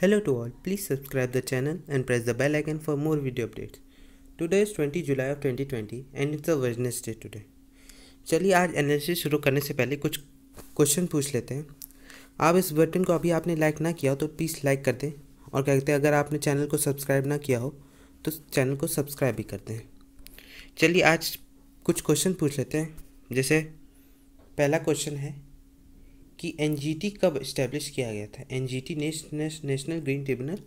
Hello to all, please subscribe the channel and press the bell icon for more video updates. Today is 20 July of 2020 and it's a Wednesday today. चलिए आज analysis शुरू करने से पहले कुछ question पूछ लेते हैं आप इस बटन को अभी आपने लाइक ना किया हो तो प्लीज़ लाइक कर दें और क्या कहते हैं अगर आपने चैनल को सब्सक्राइब ना किया हो तो चैनल को सब्सक्राइब भी कर दें चलिए आज कुछ क्वेश्चन पूछ लेते हैं जैसे पहला क्वेश्चन है कि एन कब इस्टेब्लिश किया गया था एन जी टी नेशनल ग्रीन ट्रिब्यूनल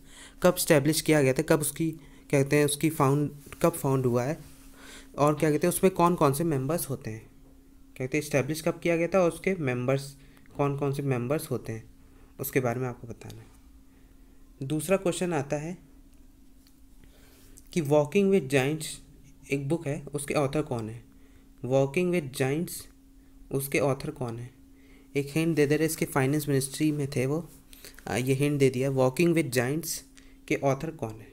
कब इस्टेब्लिश किया गया था कब उसकी क्या कहते हैं उसकी फाउंड कब फाउंड हुआ है और क्या कहते हैं उसमें कौन कौन से मेंबर्स होते हैं क्या कहते हैं इस्टेब्लिश कब किया गया था और उसके मेंबर्स कौन कौन से मेंबर्स होते हैं उसके बारे में आपको बताना है दूसरा क्वेश्चन आता है कि वॉकिंग विद जाइंट्स एक बुक है उसके ऑथर कौन है वॉकिंग विद जाइंट्स उसके ऑथर कौन है एक हिंट दे दे रहे इसके फाइनेंस मिनिस्ट्री में थे वो ये हिंट दे दिया वॉकिंग विद जाइंट्स के ऑथर कौन है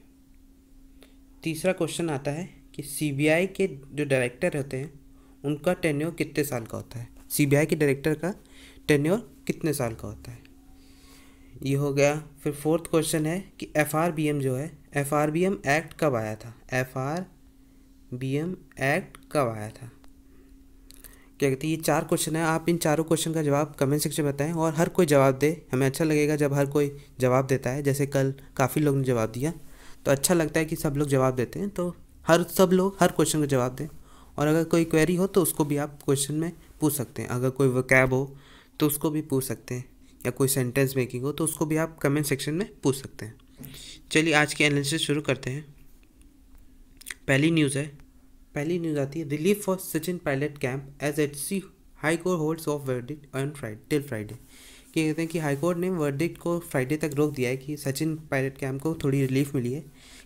तीसरा क्वेश्चन आता है कि सीबीआई के जो डायरेक्टर होते हैं उनका टेन्योर कितने साल का होता है सीबीआई के डायरेक्टर का टेन्योर कितने साल का होता है ये हो गया फिर फोर्थ क्वेश्चन है कि एफ जो है एफ एक्ट कब आया था एफ एक्ट कब आया था क्या कहते हैं ये चार क्वेश्चन है आप इन चारों क्वेश्चन का जवाब कमेंट सेक्शन में बताएं और हर कोई जवाब दे हमें अच्छा लगेगा जब हर कोई जवाब देता है जैसे कल काफ़ी लोग ने जवाब दिया तो अच्छा लगता है कि सब लोग जवाब देते हैं तो हर सब लोग हर क्वेश्चन का जवाब दें और अगर कोई क्वेरी हो तो उसको भी आप क्वेश्चन में पूछ सकते हैं अगर कोई वैब हो तो उसको भी पूछ सकते हैं या कोई सेंटेंस मेकिंग हो तो उसको भी आप कमेंट सेक्शन में पूछ सकते हैं चलिए आज की एनालिसिस शुरू करते हैं पहली न्यूज़ है पहली न्यूज आती है relief for Sachin Pilot camp as H C high court holds off verdict on Friday till Friday ये कहते हैं कि हाई कोर्ट ने वर्डिक्ट को फ्राइडे तक रोक दिया है कि सचिन पायलट कैंप को थोड़ी रिलीफ मिली है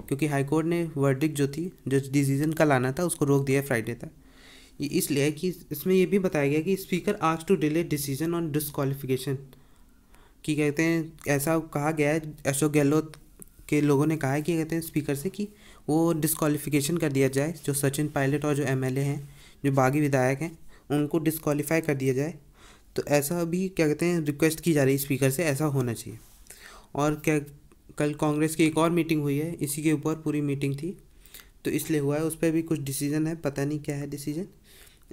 क्योंकि हाई कोर्ट ने वर्डिक्ट जो थी जो डिसीजन का लाना था उसको रोक दिया है फ्राइडे तक ये इसलिए कि इसमें यह भी बताया गया कि स्पीकर आज to delay decision on disqualification कि कहते हैं ऐसा कहा गया है अशोक गहलोत के लोगों ने कहा है कि कहते हैं स्पीकर से कि वो डिसक्वालिफिकेशन कर दिया जाए जो सचिन पायलट और जो एमएलए हैं जो बागी विधायक हैं उनको डिसक्वालीफाई कर दिया जाए तो ऐसा भी क्या कहते हैं रिक्वेस्ट की जा रही है स्पीकर से ऐसा होना चाहिए और क्या कल कांग्रेस की एक और मीटिंग हुई है इसी के ऊपर पूरी मीटिंग थी तो इसलिए हुआ है उस पर भी कुछ डिसीजन है पता नहीं क्या है डिसीजन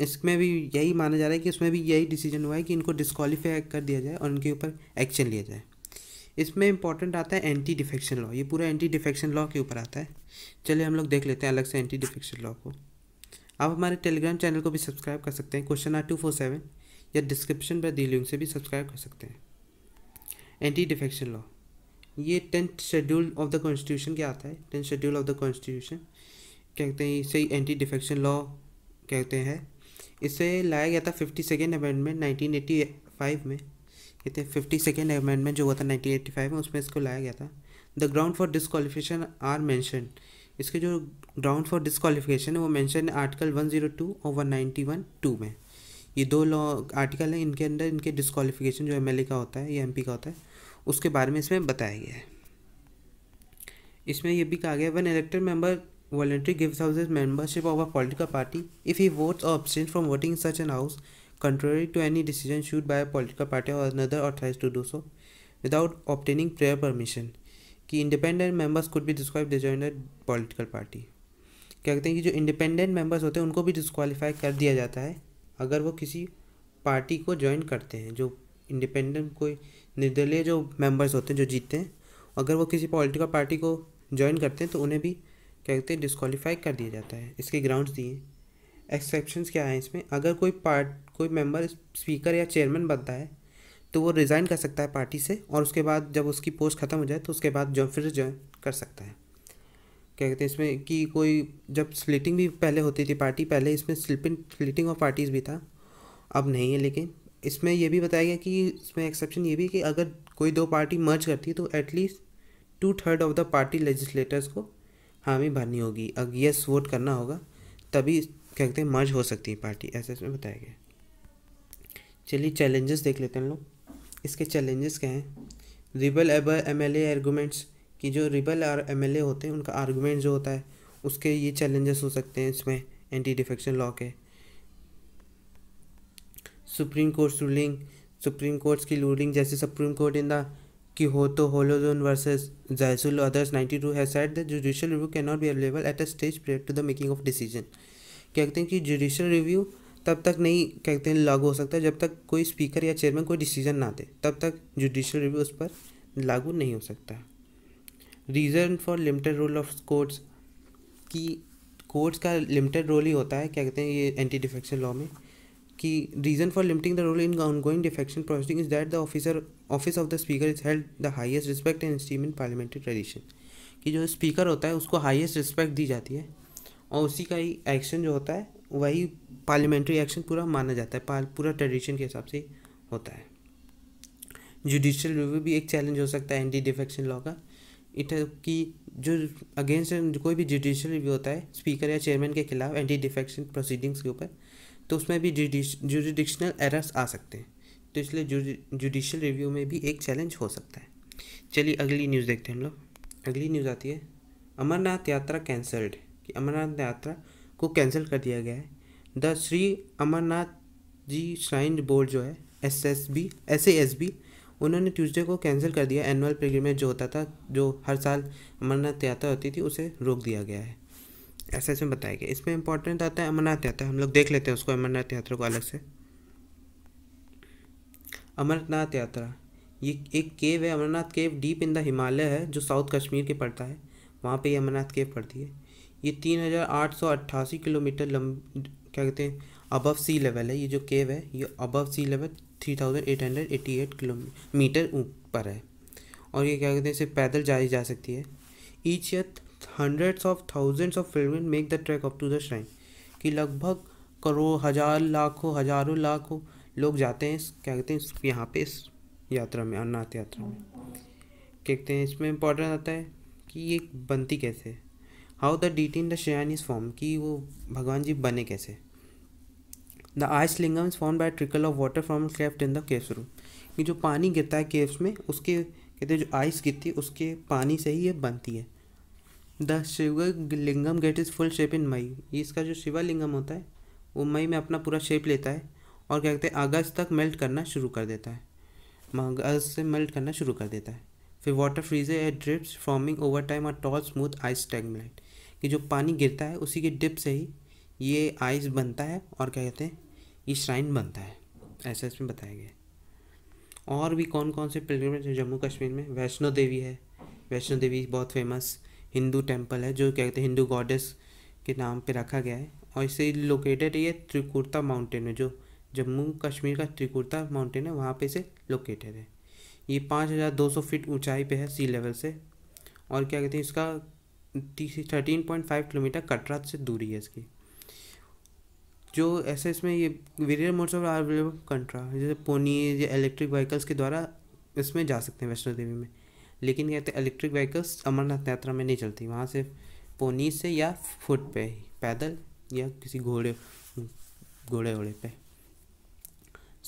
इसमें भी यही माना जा रहा है कि इसमें भी यही डिसीजन हुआ है कि इनको डिसक्वालीफाई कर दिया जाए और उनके ऊपर एक्शन लिया जाए इसमें इंपॉर्टेंट आता है एंटी डिफेक्शन लॉ ये पूरा एंटी डिफेक्शन लॉ के ऊपर आता है चलिए हम लोग देख लेते हैं अलग से एंटी डिफेक्शन लॉ को आप हमारे टेलीग्राम चैनल को भी सब्सक्राइब कर सकते हैं question R two four seven या डिस्क्रिप्शन पर दी लिंक से भी सब्सक्राइब कर सकते हैं एंटी डिफेक्शन लॉ ये tenth schedule of the constitution क्या आता है tenth schedule of the constitution कहते हैं इसे एंटी डिफेक्शन लॉ कहते हैं इसे लाया गया था fifty second amendment nineteen eighty five में कहते हैं फिफ्टी सेकेंड अमेंडमेंट जो हुआ था नाइनटीन एट्टी फाइव में उसमें इसको लाया गया था the ground for disqualification are mention इसके जो ग्राउंड फॉर डिसक्वालिफिकेशन है वो मैंशन है आर्टिकल वन जीरो टू और वन नाइन्टी वन टू में ये दो लॉ आर्टिकल हैं इनके अंदर इनके डिसक्वालिफिकेशन जो एम एल ए का होता है या एम पी का होता है उसके बारे में इसमें बताया गया है इसमें यह भी कहा गया one elected member voluntary gives house membership of a political party if he votes votes or abstains from voting in contrary to any decision issued by a political party or another authorized to do so, without obtaining prior permission. कि independent members could be disqualify डिजॉइनर political party क्या कहते हैं कि जो independent members होते हैं उनको भी डिस्कवालीफाई कर दिया जाता है अगर वो किसी पार्टी को ज्वाइन करते हैं जो इंडिपेंडेंट कोई निर्दलीय जो मेंबर्स होते हैं जो जीतते हैं अगर वो किसी पॉलिटिकल पार्टी को ज्वाइन करते हैं तो उन्हें भी क्या कहते हैं डिस्कवालीफाई कर दिया जाता है इसके ग्राउंड्स दिए एक्सेप्शन क्या हैं इसमें अगर कोई पार्ट कोई मेंबर स्पीकर या चेयरमैन बनता है तो वो रिज़ाइन कर सकता है पार्टी से और उसके बाद जब उसकी पोस्ट ख़त्म हो जाए तो उसके बाद जो फिर ज्वाइन कर सकता है क्या कहते हैं इसमें कि कोई जब स्लिटिंग भी पहले होती थी पार्टी पहले इसमें स्लिपिंग स्लिटिंग ऑफ पार्टीज़ भी था अब नहीं है लेकिन इसमें यह भी बताया गया कि इसमें एक्सेप्शन ये भी कि अगर कोई दो पार्टी मर्ज करती है तो at least two third of the party legislators को हामी भरनी होगी अब यस वोट करना होगा तभी क्या कहते हैं मर्ज हो सकती है पार्टी ऐसे इसमें बताया गया चलिए चैलेंजेस देख लेते हैं लोग इसके चैलेंजेस क्या हैं रिबल एब एम एल एर्गूमेंट्स कि जो रिबल और एम होते हैं उनका आर्गूमेंट जो होता है उसके ये चैलेंजेस हो सकते हैं इसमें एंटी डिफेक्शन लॉ के supreme court ruling supreme courts की रूलिंग जैसे supreme court in the Kihoto Hollohan versus Zachillhu others too has said the judicial review can not be available at a stage prior to the making of decision क्या कहते हैं कि judicial review तब तक नहीं कहते हैं लागू हो सकता जब तक कोई स्पीकर या चेयरमैन कोई डिसीजन ना दे तब तक जुडिशल रिव्यू उस पर लागू नहीं हो सकता reason for limited role of courts कि कोर्ट्स का लिमिटेड रोल ही होता है क्या कहते हैं ये एंटी डिफेक्शन लॉ में कि reason for limiting the role in going defection proceeding is that the officer office of the speaker is held the highest respect and steam in parliamentary tradition कि जो स्पीकर होता है उसको highest respect दी जाती है और उसी का ही एक्शन जो होता है वही पार्लियामेंट्री एक्शन पूरा माना जाता है पूरा ट्रेडिशन के हिसाब से होता है जुडिशल रिव्यू भी एक चैलेंज हो सकता है एंटी डिफेक्शन लॉ का इट कि जो अगेंस्ट कोई भी जुडिशियल रिव्यू होता है स्पीकर या चेयरमैन के खिलाफ एंटी डिफेक्शन प्रोसीडिंग्स के ऊपर तो उसमें भी जुडिशनल एरर्स आ सकते हैं तो इसलिए जुडिशल रिव्यू में भी एक चैलेंज हो सकता है चलिए अगली न्यूज़ देखते हैं हम लोग अगली न्यूज़ आती है अमरनाथ यात्रा कैंसल्ड कि अमरनाथ यात्रा को कैंसिल कर दिया गया है the Shri Amarnath ji shrine board जो है S S B S A S B उन्होंने ट्यूसडे को कैंसिल कर दिया एनुअल पिलग्रिमेज जो होता था जो हर साल अमरनाथ यात्रा होती थी उसे रोक दिया गया है ऐसे ऐसे बताया गया इसमें इंपॉर्टेंट आता है अमरनाथ यात्रा हम लोग देख लेते हैं उसको अमरनाथ यात्रा को अलग से अमरनाथ यात्रा ये एक केव है Amarnath cave deep in the Himalaya है जो साउथ कश्मीर के पड़ता है वहाँ पे ये अमरनाथ केव पड़ती है ये तीन हज़ार आठ सौ अट्ठासी किलोमीटर लंब क्या कहते हैं अबव सी लेवल है ये जो केव है ये above sea level three thousand eight hundred eighty eight kilometre ऊपर है और ये क्या कहते हैं इसे पैदल जाई जा सकती है each year hundreds of thousands of film make the track up to the shrine कि लगभग करोड़ हजार लाखों हजारों लाखों लोग जाते हैं क्या कहते हैं यहाँ पे इस यात्रा में अमरनाथ यात्रा में कहते हैं इसमें इम्पोर्टेंट आता है कि ये बनती कैसे है how the in the shrine is form कि वो भगवान जी बने कैसे the ice lingam is form by trickle of water from left in the caves room कि जो पानी गिरता है केव्स में उसके कहते हैं जो आइस गिरती है उसके पानी से ही ये बनती है the Shiva lingam get is full shape in May इसका जो लिंगम होता है वो मई में अपना पूरा शेप लेता है और क्या कहते हैं अगस्त तक मेल्ट करना शुरू कर देता है अगस्त से मेल्ट करना शुरू कर देता है फिर water freezer at drips forming over time a tall smooth ice stalagmite कि जो पानी गिरता है उसी के डिप से ही ये आइस बनता है और क्या कहते हैं ये श्राइन बनता है ऐसा इसमें बताया गया और भी कौन कौन से पिलग्रमेज हैं जम्मू कश्मीर में वैष्णो देवी है वैष्णो देवी बहुत फेमस हिंदू टेम्पल है जो क्या कहते हैं हिंदू गॉडेस के नाम पर रखा गया है और इसे लोकेटेड ये त्रिकुर्ता माउंटेन है जो जम्मू कश्मीर का त्रिकुर्ता माउंटेन है वहाँ पे इसे लोकेटेड है ये पाँच हज़ार दो सौ फीट ऊंचाई पे है सी लेवल से और क्या कहते हैं इसका thirteen point five kilometre Katra से दूरी है इसकी जो ऐसे इसमें ये various modes of are available कंट्रा जैसे पोनी या इलेक्ट्रिक व्हीकल्स के द्वारा इसमें जा सकते हैं वैष्णो देवी में लेकिन कहते हैं इलेक्ट्रिक व्हीकल्स अमरनाथ यात्रा में नहीं चलती वहाँ से पोनी से या फुट पे ही पैदल या किसी घोड़े घोड़े घोड़े पे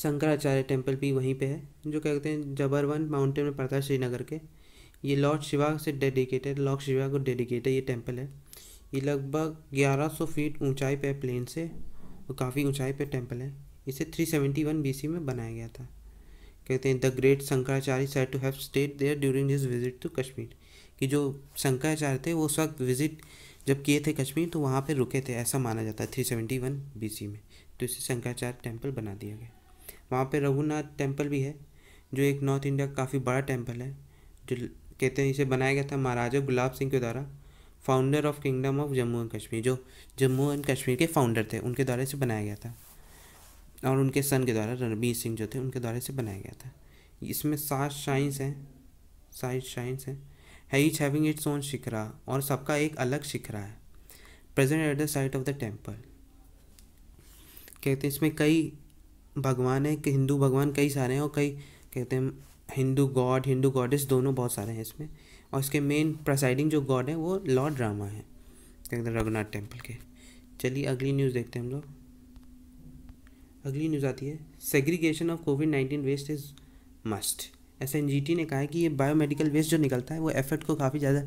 शंकराचार्य टेम्पल भी वहीं पे है जो कहते हैं जबरवन माउंटेन में पड़ता है श्रीनगर के ये लॉर्ड शिवा से डेडिकेटेड लॉर्ड शिवा को डेडिकेटेड ये टेम्पल है ये लगभग 1100 फीट ऊंचाई पे प्लेन से और काफ़ी ऊंचाई पे टेम्पल है इसे 371 सेवेंटी में बनाया गया था कहते हैं the great Shankaracharya said to have stayed there during his visit to Kashmir कि जो शंकराचार्य थे वो उस वक्त विजिट जब किए थे कश्मीर तो वहाँ पे रुके थे ऐसा माना जाता है three seventy one B C में तो इसे शंकराचार्य टेम्पल बना दिया गया वहाँ पर रघुनाथ टेम्पल भी है जो एक नॉर्थ इंडिया का काफ़ी बड़ा टेम्पल है जो कहते हैं इसे बनाया गया था महाराजा गुलाब सिंह के द्वारा founder of kingdom of Jammu and Kashmir जो जम्मू एंड कश्मीर के फाउंडर थे उनके द्वारा इसे बनाया गया था और उनके सन के द्वारा रणबीर सिंह जो थे उनके द्वारा इसे बनाया गया था इसमें सात शाइन्स हैं सात शाइन्स हैं है each having its own shikhara और सबका एक अलग शिखरा है present at the site of the temple कहते हैं इसमें कई भगवान हैं हिंदू भगवान कई सारे हैं और कई कहते हैं हिंदू गॉड हिंदू गॉडेस दोनों बहुत सारे हैं इसमें और इसके मेन प्रसाइडिंग जो गॉड है वो लॉर्ड रामा है एकदम रघुनाथ टेम्पल के चलिए अगली न्यूज़ देखते हैं हम लोग अगली न्यूज़ आती है segregation of COVID nineteen waste is must N G जी टी ने कहा है कि ये बायोमेडिकल वेस्ट जो निकलता है वो एफर्ट को काफ़ी ज़्यादा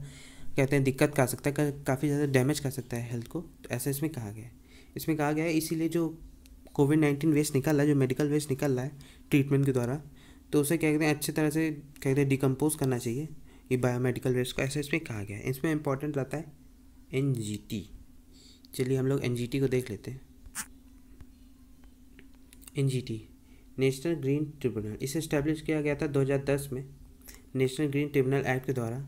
कहते हैं दिक्कत कर सकता है काफ़ी ज़्यादा डैमेज कर सकता है हेल्थ को तो ऐसा इसमें कहा गया है इसमें कहा गया है इसीलिए जो कोविड नाइन्टीन वेस्ट निकल रहा है जो मेडिकल वेस्ट निकल रहा है ट्रीटमेंट के द्वारा तो उसे क्या कहते हैं अच्छी तरह से क्या कहते हैं डिकम्पोज करना चाहिए ये बायोमेडिकल वेस्ट को ऐसे इसमें कहा गया है इसमें इंपॉर्टेंट रहता है एन चलिए हम लोग एन को देख लेते हैं एन नेशनल ग्रीन ट्रिब्यूनल इसे इस्टेब्लिश किया गया था 2010 में नेशनल ग्रीन ट्रिब्यूनल एक्ट के द्वारा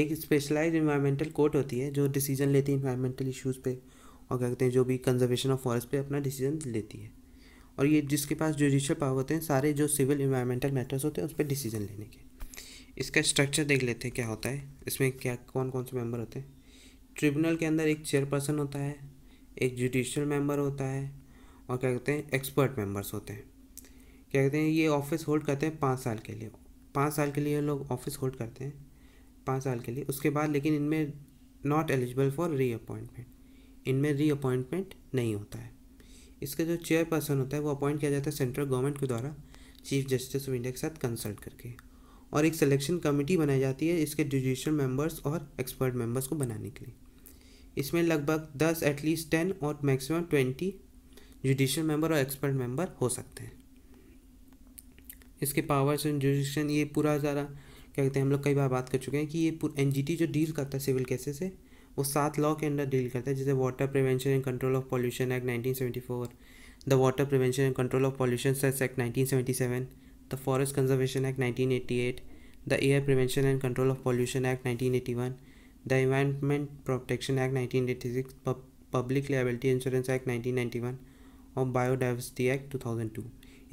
एक स्पेशलाइज इन्वायरमेंटल कोर्ट होती है जो डिसीजन लेती है इन्वायरमेंटल इश्यूज़ पे और क्या कहते हैं जो भी कंजर्वेशन ऑफ फॉरेस्ट पे अपना डिसीजन लेती है और ये जिसके पास जुडिशल पावर होते हैं सारे जो सिविल इन्वायरमेंटल मैटर्स होते हैं उस पर डिसीजन लेने के इसका स्ट्रक्चर देख लेते हैं क्या होता है इसमें क्या कौन कौन से मेंबर होते हैं ट्रिब्यूनल के अंदर एक चेयरपर्सन होता है एक जुडिशल मेंबर होता है और क्या कहते हैं एक्सपर्ट मेंबर्स होते हैं क्या कहते हैं ये ऑफिस होल्ड करते हैं पाँच साल के लिए पाँच साल के लिए लोग ऑफिस होल्ड करते हैं पाँच साल के लिए उसके बाद लेकिन इनमें नॉट एलिजिबल फॉर अपॉइंटमेंट इनमें अपॉइंटमेंट नहीं होता है इसका जो चेयरपर्सन होता है वो अपॉइंट किया जाता है सेंट्रल गवर्नमेंट के द्वारा चीफ जस्टिस ऑफ इंडिया के साथ कंसल्ट करके और एक सिलेक्शन कमेटी बनाई जाती है इसके जुडिशल मेंबर्स और एक्सपर्ट मेंबर्स को बनाने के लिए इसमें लगभग दस एटलीस्ट टेन और मैक्सिमम ट्वेंटी जुडिशल मेंबर और एक्सपर्ट मेंबर हो सकते हैं इसके पावर्स एंड जुडिशन ये पूरा ज़रा क्या कहते हैं हम लोग कई बार बात कर चुके हैं कि ये एन जो डील करता है सिविल केसेस से वो सात लॉ के अंडर डील करता है जैसे water prevention and control of pollution act nineteen the water prevention and control of pollution cess act nineteen the forest conservation act nineteen the air prevention and control of pollution act 1981 the environment protection act 1986 public liability insurance act 1991 और biodiversity act 2002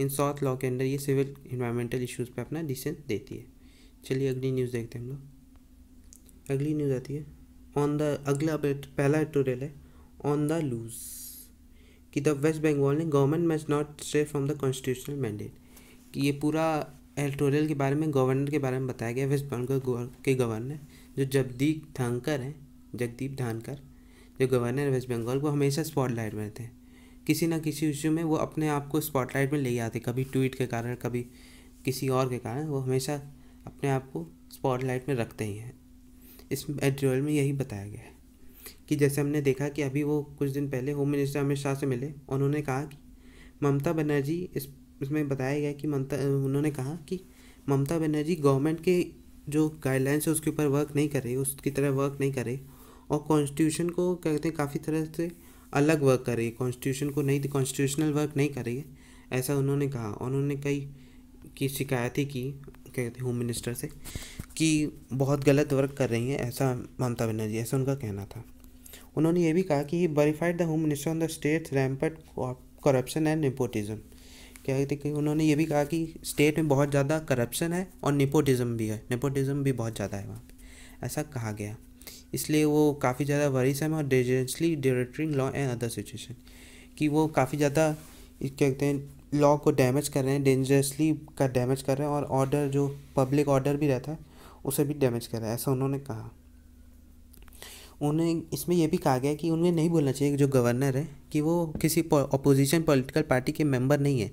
इन सात law के अंदर ये civil environmental issues पे अपना decision देती है चलिए अगली न्यूज़ देखते हैं हम लोग अगली न्यूज़ आती है ऑन द अगला पहला editorial है ऑन द लूज कि द वेस्ट बंगाल ने government must not stay from the constitutional mandate कि ये पूरा एडिटोरियल के बारे में गवर्नर के बारे में बताया गया वेस्ट बंगाल के गवर्नर जो जगदीप धानकर हैं जगदीप धानकर जो गवर्नर है वेस्ट बंगाल वो हमेशा स्पॉटलाइट में रहते हैं किसी ना किसी इशू में वो अपने आप को स्पॉटलाइट में ले आते कभी ट्वीट के कारण कभी किसी और के कारण वो हमेशा अपने आप को स्पॉटलाइट में रखते ही हैं इस एडिटोरियल में यही बताया गया है कि जैसे हमने देखा कि अभी वो कुछ दिन पहले होम मिनिस्टर अमित शाह से मिले उन्होंने कहा कि ममता बनर्जी इस इसमें बताया गया कि ममता उन्होंने कहा कि ममता बनर्जी गवर्नमेंट के जो गाइडलाइंस है उसके ऊपर वर्क नहीं करे उसकी तरह वर्क नहीं करे और कॉन्स्टिट्यूशन को कहते हैं काफ़ी तरह से अलग वर्क कर रही है कॉन्स्टिट्यूशन को नहीं कॉन्स्टिट्यूशनल वर्क नहीं कर रही है ऐसा उन्होंने कहा उन्होंने कई की शिकायतें की क्या कहते हैं होम मिनिस्टर से कि बहुत गलत वर्क कर रही हैं ऐसा ममता बनर्जी ऐसा उनका कहना था उन्होंने ये भी कहा कि verified the home minister on the state rampant corruption and nepotism क्या कहते कि उन्होंने ये भी कहा कि स्टेट में बहुत ज़्यादा करप्शन है और निपोटिज़्म भी है निपोटिज़्म भी बहुत ज़्यादा है वहाँ पर ऐसा कहा गया इसलिए वो काफ़ी ज़्यादा वरीसम और dangerously deteriorating law and other situation कि वो काफ़ी ज़्यादा क्या कहते हैं लॉ को डैमेज कर रहे हैं डेंजरसली का डैमेज कर रहे हैं और ऑर्डर जो पब्लिक ऑर्डर भी रहता है उसे भी डैमेज कर रहे हैं ऐसा उन्होंने कहा उन्हें इसमें यह भी कहा गया कि उन्हें नहीं बोलना चाहिए जो गवर्नर है कि वो किसी अपोजिशन पॉलिटिकल पार्टी के मेंबर नहीं है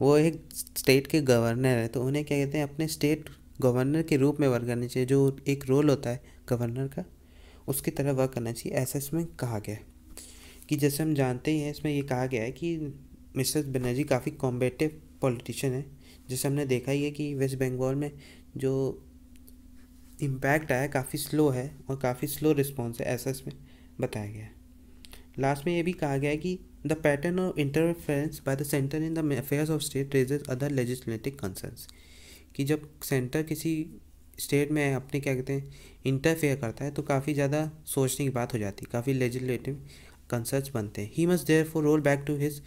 वो एक स्टेट के गवर्नर है तो उन्हें क्या कहते हैं अपने स्टेट गवर्नर के रूप में वर्क करना चाहिए जो एक रोल होता है गवर्नर का उसकी तरह वर्क करना चाहिए ऐसा इसमें कहा गया है कि जैसे हम जानते ही हैं इसमें ये कहा गया है कि मिसेस बनर्जी काफ़ी कॉम्बेटिव पॉलिटिशियन है जैसे हमने देखा ही है कि वेस्ट बंगाल में जो इम्पैक्ट आया काफ़ी स्लो है और काफ़ी स्लो रिस्पॉन्स है ऐसा इसमें बताया गया है लास्ट में ये भी कहा गया है कि the pattern of interference by the centre in the affairs of state raises other legislative concern कि जब सेंटर किसी स्टेट में अपने क्या कहते हैं इंटरफेयर करता है तो काफ़ी ज़्यादा सोचने की बात हो जाती है काफ़ी लेजिस्लेटिव कंसर्ट्स बनते हैं he must therefore roll back to his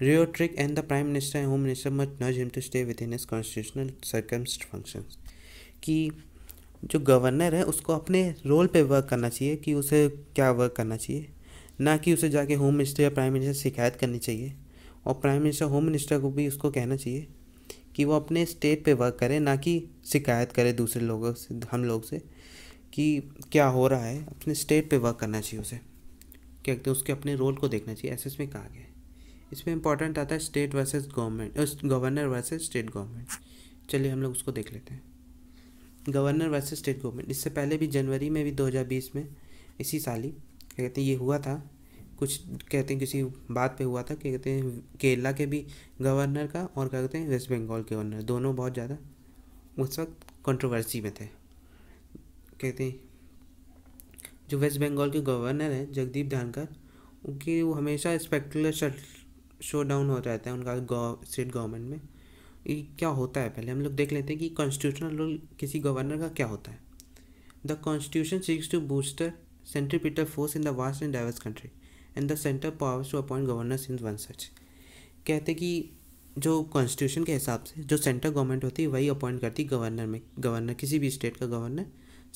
rhetoric and the prime minister and home minister Home nudge him to stay within within constitutional circumscribed function कि जो गवर्नर है उसको अपने रोल पे work करना चाहिए कि उसे क्या वर्क करना चाहिए ना कि उसे जाके होम मिनिस्टर या प्राइम मिनिस्टर शिकायत करनी चाहिए और प्राइम मिनिस्टर होम मिनिस्टर को भी उसको कहना चाहिए कि वो अपने स्टेट पे वर्क करे ना कि शिकायत करे दूसरे लोगों से हम लोग से कि क्या हो रहा है अपने स्टेट पे वर्क करना चाहिए उसे क्या कहते हैं उसके अपने रोल को देखना चाहिए ऐसे इसमें कहा गया है इसमें इंपॉर्टेंट आता है state versus government governor versus state government चलिए हम लोग उसको देख लेते हैं गवर्नर वर्सेस स्टेट गवर्नमेंट इससे पहले भी जनवरी में भी 2020 में इसी साल ही कहते हैं ये हुआ था कुछ कहते हैं किसी बात पे हुआ था कहते हैं केरला के भी गवर्नर का और क्या कहते हैं वेस्ट बंगाल के गवर्नर दोनों बहुत ज़्यादा उस वक्त कंट्रोवर्सी में थे कहते हैं जो वेस्ट बंगाल के गवर्नर हैं जगदीप धानकर उनकी वो हमेशा स्पेक्टुलर शर्ट शो डाउन होता रहता है उनका स्टेट गवर्नमेंट में ये क्या होता है पहले हम लोग देख लेते हैं कि कॉन्स्टिट्यूशनल रोल किसी गवर्नर का क्या होता है the constitution seeks to booster centripetal force in the vast and diverse country and the centre powers to appoint governor in one such कहते कि जो कॉन्स्टिट्यूशन के हिसाब से जो सेंट्रल गवर्नमेंट होती है वही अपॉइंट करती गवर्नर में गवर्नर किसी भी स्टेट का गवर्नर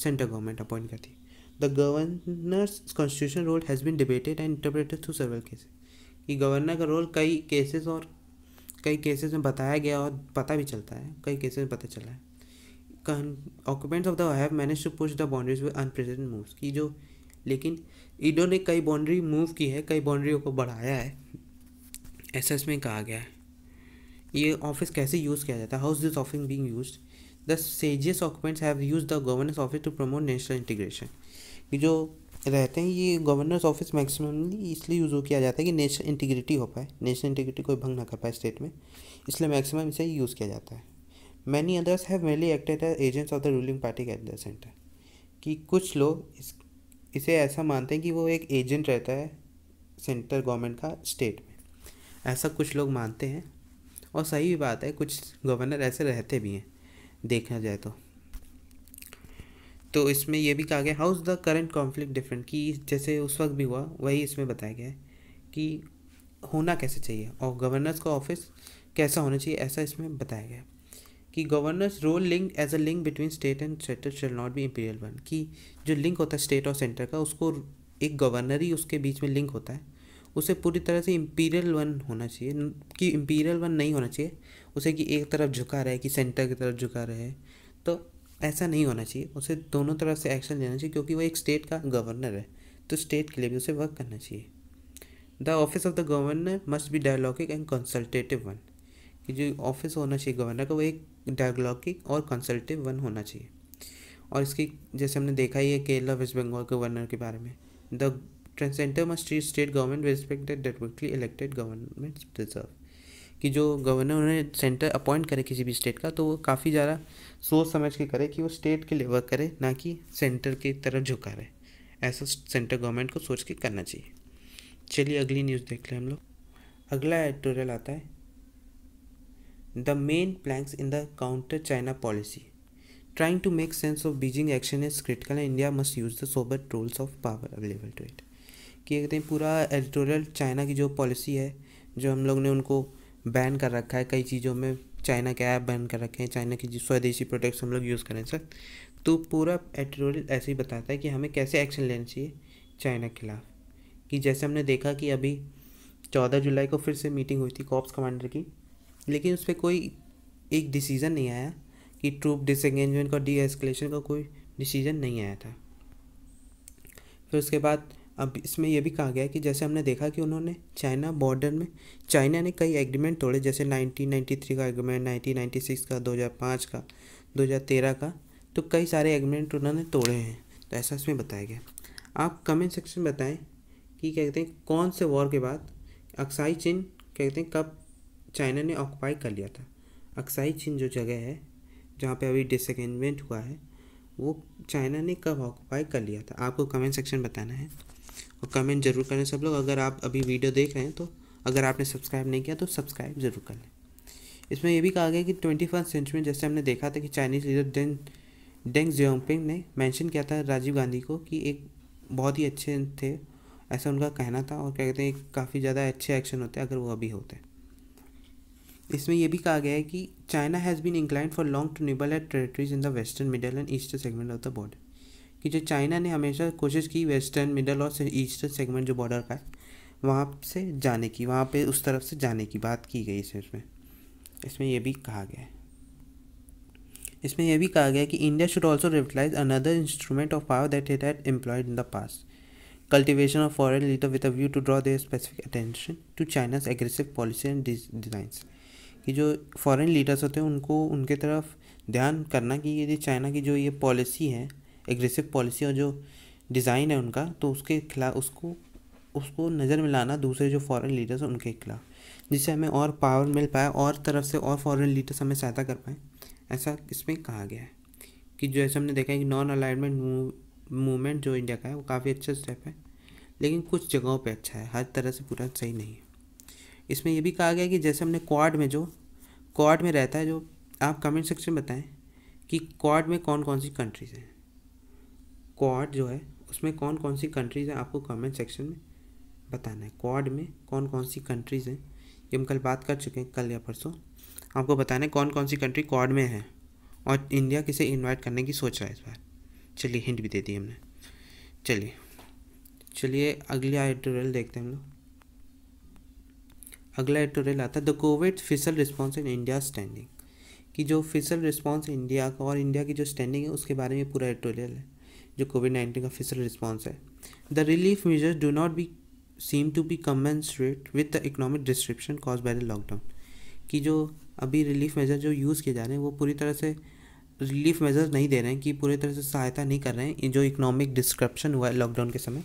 सेंट्रल गवर्नमेंट अपॉइंट करती the governor's constitution role has been debated and interpreted through several cases कि गवर्नर का रोल कई केसेस और कई केसेस में बताया गया और पता भी चलता है कई केसेस में पता चला है occupants of the have manage to push the boundaries with unprecedented moves की जो लेकिन ईडो ने कई बाउंड्री मूव की है कई बाउंड्रियों को बढ़ाया है एस में कहा गया है ये ऑफिस कैसे यूज़ किया जाता है how is this office being use the सेजियस occupants have use the governance office to promote national integration जो रहते हैं ये गवर्नर्स ऑफिस मैक्सिममली इसलिए यूज़ किया जाता है कि नेशनल इंटीग्रिटी हो पाए नेशनल इंटीग्रिटी कोई भंग ना कर पाए स्टेट में इसलिए मैक्सिमम इसे यूज़ किया जाता है many others have mainly acted as agents of the ruling party at the centre कि कुछ लोग इस इसे ऐसा मानते हैं कि वो एक एजेंट रहता है सेंटर गवर्नमेंट का स्टेट में ऐसा कुछ लोग मानते हैं और सही भी बात है कुछ गवर्नर ऐसे रहते भी हैं देखा जाए तो तो इसमें यह भी कहा गया how is the current conflict different कि जैसे उस वक्त भी हुआ वही इसमें बताया गया है कि होना कैसे चाहिए और गवर्नर्स का ऑफिस कैसा होना चाहिए ऐसा इसमें बताया गया है कि governor's role link as a link between state and centre shall not be imperial one कि जो लिंक होता है स्टेट और सेंटर का उसको एक गवर्नर ही उसके बीच में लिंक होता है उसे पूरी तरह से इम्पीरियल वन होना चाहिए कि इम्पीरियल वन नहीं होना चाहिए उसे कि एक तरफ झुका रहे कि सेंटर की तरफ झुका रहे तो ऐसा नहीं होना चाहिए उसे दोनों तरफ से एक्शन लेना चाहिए क्योंकि वो एक स्टेट का गवर्नर है तो स्टेट के लिए भी उसे वर्क करना चाहिए the office of the governor must be dialogic and consultative one कि जो ऑफिस होना चाहिए गवर्नर का वो एक डायलॉगिक और कंसल्टेटिव वन होना चाहिए और इसकी जैसे हमने देखा ही है केरला वेस्ट बंगाल गवर्नर के बारे में the centre must treat state government respected directly elected government deserve कि जो गवर्नर उन्हें सेंटर अपॉइंट करे किसी भी स्टेट का तो वो काफ़ी ज़्यादा सोच समझ के करे कि वो स्टेट के लिए वर्क करे ना कि सेंटर की तरफ झुका रहे ऐसा सेंटर गवर्नमेंट को सोच के करना चाहिए चलिए अगली न्यूज़ देख लें हम लोग अगला एडिटोरियल आता है the main planks in the counter China policy trying to make sense of Beijing action is critical and India must use the sober rules of power available to it कि कहते हैं पूरा एडिटोरियल चाइना की जो policy है जो हम लोग ने उनको बैन कर रखा है कई चीज़ों में चाइना के ऐप बैन कर रखे हैं चाइना की स्वदेशी प्रोडक्ट्स हम लोग यूज़ करें सर तो पूरा एडिटोरियल ऐसे ही बताता है कि हमें कैसे एक्शन लेना चाहिए चाइना के खिलाफ कि जैसे हमने देखा कि अभी चौदह जुलाई को फिर से मीटिंग हुई थी कॉप्स कमांडर की लेकिन उस पर कोई एक डिसीज़न नहीं आया कि ट्रूप डिसंगेजमेंट का डी एस्केलेशन का कोई डिसीज़न नहीं आया था फिर उसके बाद अब इसमें यह भी कहा गया कि जैसे हमने देखा कि उन्होंने चाइना बॉर्डर में चाइना ने कई एग्रीमेंट तोड़े जैसे 1993 का एग्रीमेंट 1996 का 2005 का 2013 का तो कई सारे एग्रीमेंट उन्होंने तोड़े हैं तो ऐसा इसमें बताया गया आप कमेंट सेक्शन में बताएं कि क्या कहते हैं कौन से वॉर के बाद अक्साई चीन क्या कहते हैं कब चाइना ने ऑक्यूपाई कर लिया था अक्साई चीन जो जगह है जहाँ पे अभी डिसगेंजमेंट हुआ है वो चाइना ने कब ऑक्यूपाई कर लिया था आपको कमेंट सेक्शन बताना है और कमेंट जरूर करें सब लोग अगर आप अभी वीडियो देख रहे हैं तो अगर आपने सब्सक्राइब नहीं किया तो सब्सक्राइब जरूर कर लें इसमें यह भी कहा गया कि ट्वेंटी फर्स्ट सेंचुरी में जैसे हमने देखा था कि Chinese leader Deng Deng Xiaoping ने मेंशन किया था राजीव गांधी को कि एक बहुत ही अच्छे थे ऐसा उनका कहना था और क्या कहते हैं काफ़ी ज़्यादा अच्छे एक्शन होते अगर वो अभी होते इसमें यह भी कहा गया है कि China has been inclined for long to nibble at territories in the western middle and eastern segment of the border कि जो चाइना ने हमेशा कोशिश की वेस्टर्न मिडल और ईस्टर्न सेगमेंट जो बॉर्डर का है वहाँ से जाने की वहाँ पे उस तरफ से जाने की बात की गई है इसमें इसमें यह भी कहा गया है इसमें यह भी कहा गया है कि India should also revitalise another instrument of power that it had employed in the past cultivation of foreign leader with a view to draw their specific attention to China's aggressive policy and कि जो foreign leaders होते हैं उनको उनके तरफ ध्यान करना कि ये चाइना की जो ये पॉलिसी है एग्रेसिव पॉलिसी और जो डिज़ाइन है उनका तो उसके खिलाफ उसको उसको नज़र में लाना दूसरे जो फॉरेन लीडर्स हैं उनके खिलाफ जिससे हमें और पावर मिल पाए और तरफ से और फॉरेन लीडर्स हमें सहायता कर पाएँ ऐसा इसमें कहा गया है कि जो ऐसे हमने देखा है कि नॉन अलाइनमेंट मूवमेंट जो इंडिया का है वो काफ़ी अच्छा स्टेप है लेकिन कुछ जगहों पे अच्छा है हर तरह से पूरा सही नहीं है इसमें यह भी कहा गया कि जैसे हमने क्वाड में जो क्वाड में रहता है जो आप कमेंट सेक्शन में बताएं कि क्वाड में कौन कौन सी कंट्रीज़ हैं क्वाड जो है उसमें कौन कौन सी कंट्रीज़ हैं आपको कमेंट सेक्शन में बताना है क्वाड में कौन कौन सी कंट्रीज़ हैं ये हम कल बात कर चुके हैं कल या परसों आपको बताना है कौन कौन सी कंट्री क्वाड में है और इंडिया किसे इनवाइट करने की सोच रहा है इस बार चलिए हिंट भी दे दी हमने चलिए चलिए अगला एडिटोरियल देखते हैं हम लोग अगला एडिटोरियल आता है the COVID fiscal response in India standing कि जो फिसल रिस्पॉन्स इंडिया का और इंडिया की जो स्टैंडिंग है उसके बारे में पूरा एडिटोरियल है जो कोविड नाइन्टीन का ऑफिशियल रिस्पॉन्स है the relief measures do not be seem to be commensurate with the economic description caused by the lockdown कि जो अभी रिलीफ मेजर जो यूज़ किए जा रहे हैं वो पूरी तरह से रिलीफ मेजर्स नहीं दे रहे हैं कि पूरी तरह से सहायता नहीं कर रहे हैं जो इकोनॉमिक डिस्क्रप्शन हुआ है लॉकडाउन के समय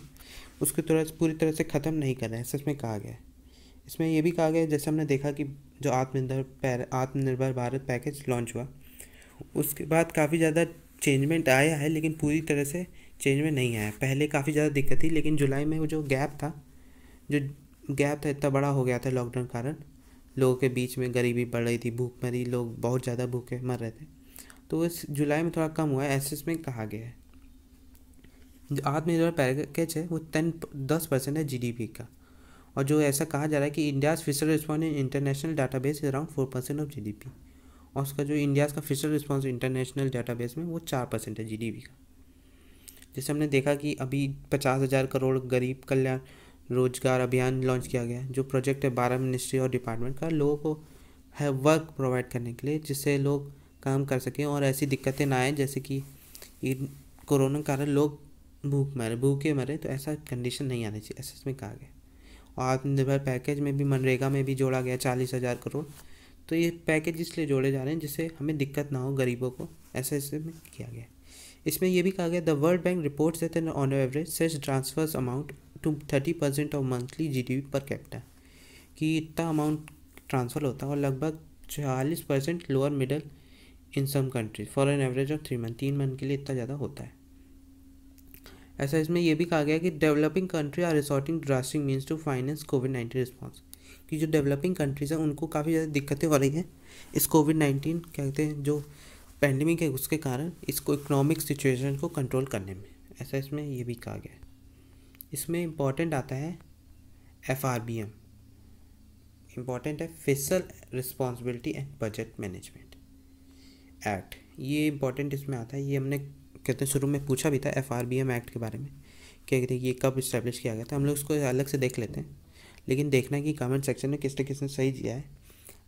उसको तरह पूरी तरह से ख़त्म नहीं कर रहे हैं सच में कहा गया है इसमें यह भी कहा गया है जैसे हमने देखा कि जो आत्मनिर्भर आत्मनिर्भर भारत पैकेज लॉन्च हुआ उसके बाद काफ़ी ज़्यादा चेंजमेंट आया है लेकिन पूरी तरह से चेंजमेंट नहीं आया पहले काफ़ी ज़्यादा दिक्कत थी लेकिन जुलाई में वो जो गैप था जो गैप था इतना बड़ा हो गया था लॉकडाउन कारण लोगों के बीच में गरीबी बढ़ रही थी भूख मरी लोग बहुत ज़्यादा भूखे मर रहे थे तो इस जुलाई में थोड़ा कम हुआ है ऐसे में कहा गया है जो आत्मनिर्भर पैकेज है वो टेन दस परसेंट है जीडीपी का और जो ऐसा कहा जा रहा है कि India's fiscal response international database is around four percent of GDP और उसका जो इंडिया का फिशल रिस्पॉन्स इंटरनेशनल बेस में वो चार परसेंट है जी का जैसे हमने देखा कि अभी पचास हज़ार करोड़ गरीब कल्याण रोजगार अभियान लॉन्च किया गया जो प्रोजेक्ट है बारह मिनिस्ट्री और डिपार्टमेंट का लोगों को है वर्क प्रोवाइड करने के लिए जिससे लोग काम कर सकें और ऐसी दिक्कतें ना आए जैसे कि कोरोना के कारण लोग भूख मरे भूखे मरे तो ऐसा कंडीशन नहीं आनी चाहिए ऐसे में कहा गया और आत्मनिर्भर पैकेज में भी मनरेगा में भी जोड़ा गया चालीस हज़ार करोड़ तो ये पैकेज इसलिए जोड़े जा रहे हैं जिससे हमें दिक्कत ना हो गरीबों को ऐसा इसमें किया गया इसमें यह भी कहा गया द वर्ल्ड बैंक रिपोर्ट्स देते हैं on average cess transfers amount to thirty percent of monthly G D per capita कि इतना अमाउंट ट्रांसफ़र होता है और लगभग चालीस percent lower middle in some countries for an average of three month तीन मंथ के लिए इतना ज़्यादा होता है ऐसा इसमें यह भी कहा गया कि developing country are resorting drastic means to finance COVID nineteen response कि जो डेवलपिंग कंट्रीज़ हैं उनको काफ़ी ज़्यादा दिक्कतें हो रही हैं इस कोविड नाइन्टीन क्या कहते हैं जो पैंडमिक है उसके कारण इसको इकोनॉमिक सिचुएशन को कंट्रोल करने में ऐसा इसमें ये भी कहा गया है इसमें इम्पॉर्टेंट आता है F R B M important है fiscal responsibility and budget management act ये इम्पॉर्टेंट इसमें आता है ये हमने कहते हैं शुरू में पूछा भी था F R B M act के बारे में क्या कहते हैं ये कब इस्टेब्लिश किया गया था हम लोग इसको अलग से देख लेते हैं लेकिन देखना है कि कमेंट सेक्शन में किसने किसने सही दिया है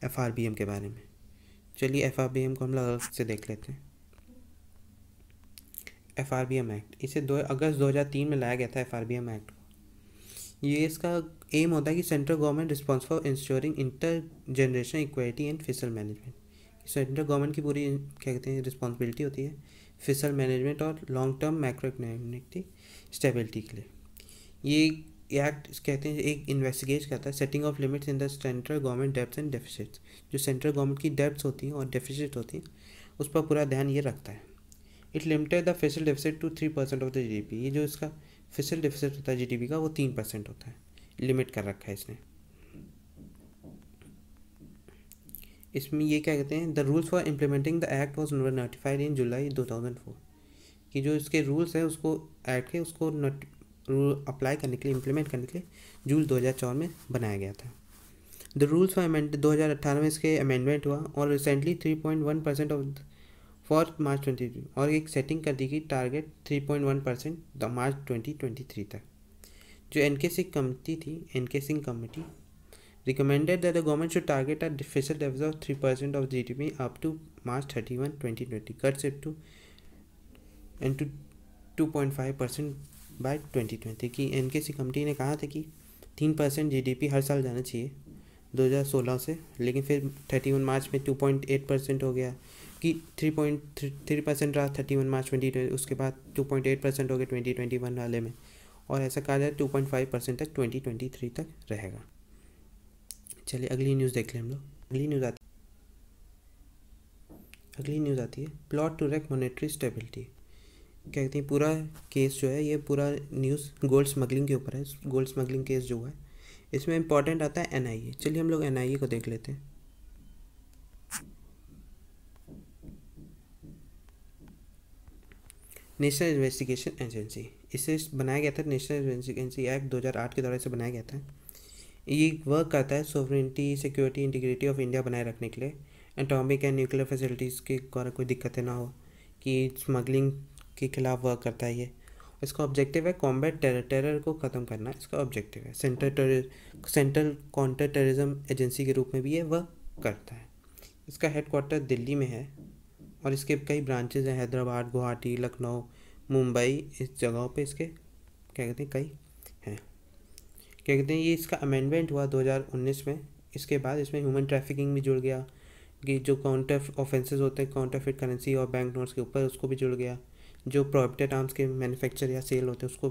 एफ आर बी एम के बारे में चलिए एफ आर बी एम को हम लोग से देख लेते हैं F R B M act इसे दो अगस्त 2003 में लाया गया था F R B M act को ये इसका एम होता है कि central government response for ensuring inter generation equality and fiscal management central government की पूरी क्या कहते हैं रिस्पॉन्सिबिलिटी होती है फिसल मैनेजमेंट और long term micro economic stability के लिए ये एक्ट कहते हैं एक इन्वेस्टिगेट करता है setting of limits in the central government depth and deficits जो सेंट्रल गवर्नमेंट की डेप्थ होती हैं और डेफिसिट होती हैं उस पर पूरा ध्यान ये रखता है it limited the fiscal deficit to three percent of the G D P ये जो इसका फिशल डेफिसिट होता है जी डी पी का वो तीन परसेंट होता है लिमिट कर रखा है इसने इसमें ये क्या कहते हैं the rules for implementing the act was notified in जुलाई दो थाउजेंड फोर कि जो इसके रूल्स हैं उसको एक्ट के उसको रूल अप्लाई करने के लिए इम्प्लीमेंट करने के लिए जून दो में बनाया गया था द रूल्स फॉर अमेंड दो में इसके अमेंडमेंट हुआ और recently three point one percent of for March twenty three और एक सेटिंग कर दी गई target three point one percent the March twenty twenty three तक जो एन के सिंह कमिटी थी N K Singh committee recommended the government should target a fiscal deficit of three percent of G D P up to March thirty one twenty twenty cut set to and to two point five percent by twenty twenty कि N K C company ने कहा था कि तीन percent G D P हर साल जाना चाहिए दो हज़ार सोलह से लेकिन फिर थर्टी वन मार्च में टू पॉइंट एट परसेंट हो गया कि थ्री पॉइंट थ्री परसेंट रहा thirty one March twenty twenty उसके बाद टू पॉइंट एट परसेंट हो गया ट्वेंटी ट्वेंटी वन वाले में और ऐसा कहा जाए टू पॉइंट फाइव परसेंट तक ट्वेंटी ट्वेंटी थ्री तक रहेगा चलिए अगली न्यूज़ देख लें हम लोग अगली न्यूज़ आती है अगली न्यूज़ आती है plot to wreck monetary stability क्या कहते हैं पूरा केस जो है ये पूरा न्यूज़ गोल्ड स्मगलिंग के ऊपर है गोल्ड स्मगलिंग केस जो हुआ है इसमें इम्पॉर्टेंट आता है एनआईए चलिए हम लोग एनआईए को देख लेते हैं नेशनल इन्वेस्टिगेशन एजेंसी इसे बनाया गया था नेशनल इन्वेस्टिगेशन एक्ट दो हज़ार आठ के द्वारा इसे बनाया गया था ये वर्क करता है sovereignty security integrity of India बनाए रखने के लिए एटॉमिक एंड न्यूक्लियर फैसिलिटीज़ के द्वारा कोई दिक्कतें ना हो कि स्मगलिंग के खिलाफ वर्क करता है ये इसका ऑब्जेक्टिव है कॉम्बैट टेरर टेरर को ख़त्म करना इसका ऑब्जेक्टिव है central terror central counter terrorism agency के रूप में भी ये वर्क करता है इसका हेड क्वार्टर दिल्ली में है और इसके कई ब्रांचेज हैं हैदराबाद गुवाहाटी लखनऊ मुंबई इस जगहों पे इसके क्या कहते हैं कई हैं क्या कहते हैं ये इसका अमेंडमेंट हुआ 2019 में इसके बाद इसमें ह्यूमन ट्रैफिकिंग भी जुड़ गया कि जो काउंटर ऑफेंसेस होते हैं काउंटर फिट करेंसी और बैंक नोट्स के ऊपर उसको भी जुड़ गया जो प्रोहिबिटेड आर्म्स के मैन्युफैक्चर या सेल होते हैं उसको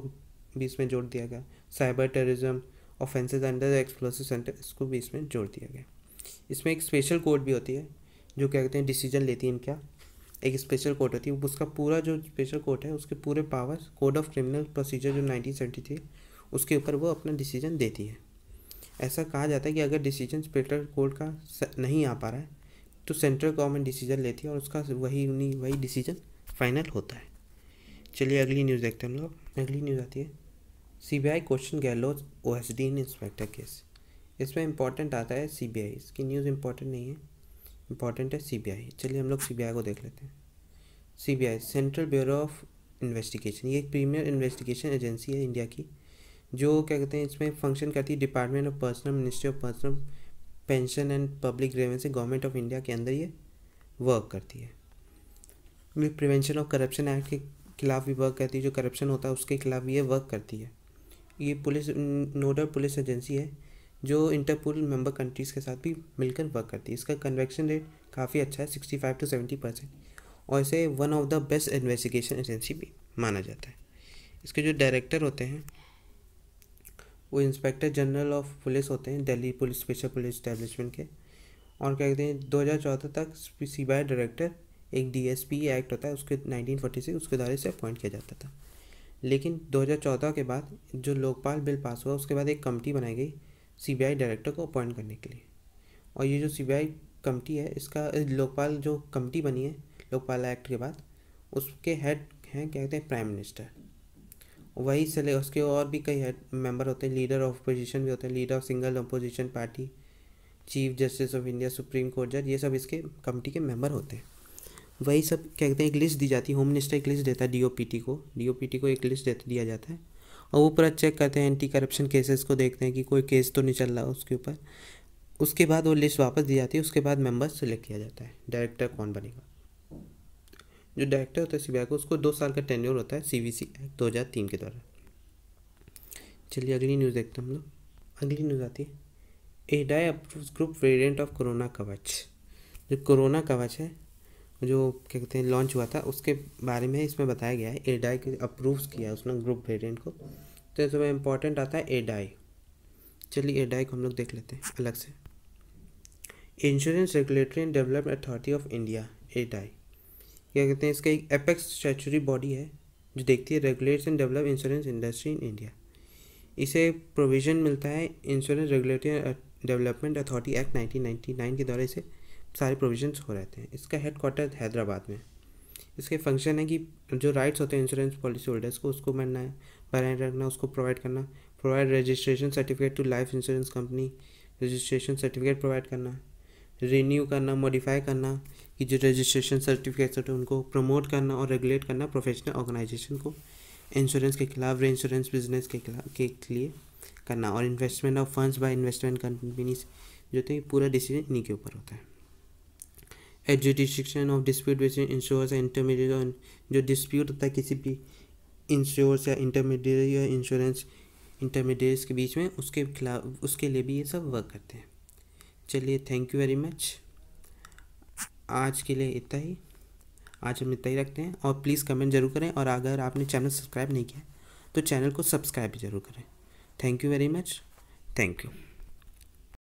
भी इसमें जोड़ दिया गया cyber terrorism offences under explosive centre इसको भी इसमें जोड़ दिया गया इसमें एक स्पेशल कोर्ट भी होती है जो क्या कहते हैं डिसीजन लेती है इनका एक स्पेशल कोर्ट होती है उसका पूरा जो स्पेशल कोर्ट है उसके पूरे power code of criminal procedure जो नाइनटीन सेवेंटी थ्री उसके ऊपर वो अपना डिसीजन देती है ऐसा कहा जाता है कि अगर डिसीजन स्पेशल कोर्ट का नहीं आ पा रहा है तो सेंट्रल गवर्नमेंट डिसीजन लेती है और उसका वही उन्हीं वही डिसीजन फाइनल होता है चलिए अगली न्यूज़ देखते हैं हम लोग अगली न्यूज़ आती है CBI question Gehlot O S D in inspector case इसमें इंपॉर्टेंट आता है सीबीआई इसकी न्यूज़ इंपॉर्टेंट नहीं है इंपॉर्टेंट है सीबीआई चलिए हम लोग सीबीआई को देख लेते हैं CBI central bureau of investigation ये एक प्रीमियर इन्वेस्टिगेशन एजेंसी है इंडिया की जो क्या कहते हैं इसमें फंक्शन करती है department of personnel ministry of personnel pension and public grievances government of India के अंदर ये वर्क करती है प्रिवेंशन ऑफ करप्शन एक्ट के खिलाफ भी वर्क करती है जो करप्शन होता है उसके खिलाफ भी ये वर्क करती है ये पुलिस नोडल पुलिस एजेंसी है जो इंटरपोल मेंबर कंट्रीज़ के साथ भी मिलकर वर्क करती है इसका कन्वेक्शन रेट काफ़ी अच्छा है sixty five to seventy percent और इसे one of the best investigation agency भी माना जाता है इसके जो डायरेक्टर होते हैं वो इंस्पेक्टर जनरल ऑफ पुलिस होते हैं Delhi police special police establishment के और क्या कहते हैं दो तक सी डायरेक्टर एक डीएसपी एक्ट होता है उसके 1946 उसके द्वारा इसे अपॉइंट किया जाता था लेकिन 2014 के बाद जो लोकपाल बिल पास हुआ उसके बाद एक कमेटी बनाई गई सीबीआई डायरेक्टर को अपॉइंट करने के लिए और ये जो सीबीआई कमेटी है इसका लोकपाल जो कमेटी बनी है लोकपाल एक्ट के बाद उसके हेड हैं क्या कहते हैं प्राइम मिनिस्टर वही से उसके और भी कई हेड मेंबर होते हैं लीडर ऑफ अपोजिशन भी होते हैं leader of single opposition party chief justice of India supreme court जज ये सब इसके कमेटी के मेंबर होते हैं वही सब क्या कहते हैं एक लिस्ट दी जाती है होम मिनिस्टर एक लिस्ट देता है डीओपीटी को डीओपीटी को एक लिस्ट दे दिया जाता है और वो पूरा चेक करते हैं एंटी करप्शन केसेस को देखते हैं कि कोई केस तो नहीं चल रहा उसके ऊपर उसके बाद वो लिस्ट वापस दी जाती है उसके बाद मेम्बर सेलेक्ट किया जाता है डायरेक्टर कौन बनेगा जो डायरेक्टर होता है सी को उसको दो साल का टेन्योर होता है सी सी एक्ट दो हज़ार तीन के द्वारा चलिए अगली न्यूज़ देखते हैं हम लोग अगली न्यूज़ आती है IRDAI approve group variant of corona Kavach जो कोरोना कवच है जो क्या कहते हैं लॉन्च हुआ था उसके बारे में इसमें बताया गया है ए डाई के अप्रूव किया है उसने ग्रुप वेरियंट को तो इसमें इम्पॉर्टेंट आता है ए डाई चलिए ए डाई को हम लोग देख लेते हैं अलग से insurance regulatory and development authority of India IRDAI क्या कहते हैं इसका एक एपेक्स स्टैचुरी बॉडी है जो देखती है regulates and develop insurance industry in India इसे प्रोविजन मिलता है insurance regulatory development authority act 1999 के द्वारा इसे सारे प्रोविजंस हो रहते हैं इसका हेड क्वार्टर हैदराबाद में इसके फंक्शन है कि जो राइट्स होते हैं इंश्योरेंस पॉलिसी होल्डर्स को उसको बनना है बनाए रखना उसको प्रोवाइड करना provide registration certificate to life insurance company registration certificate provide करना रिन्यू करना मॉडिफाई करना कि जो रजिस्ट्रेशन सर्टिफिकेट्स होते हैं उनको प्रमोट करना और रेगुलेट करना प्रोफेशनल ऑर्गेनाइजेशन को इंश्योरेंस के खिलाफ रे इंश्योरेंस बिजनेस के खिलाफ के लिए करना और investment of funds by investment companies जो थे पूरा डिसीजन इन्हीं के ऊपर होता है adjudication of dispute between insurers या इंटरमीडिएट जो डिस्प्यूट होता है किसी भी इंश्योर्स या इंटरमीडिएट या इंश्योरेंस इंटरमीडिएट्स के बीच में उसके खिलाफ उसके लिए भी ये सब वर्क करते हैं चलिए थैंक यू वेरी मच आज के लिए इतना ही आज हम इतना ही रखते हैं और प्लीज़ कमेंट जरूर करें और अगर आपने चैनल सब्सक्राइब नहीं किया तो चैनल को सब्सक्राइब भी जरूर करें thank you very much thank you